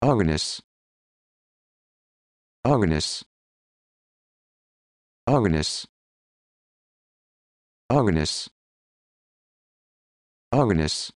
Agnes Agnes Agnes Agnes Agnes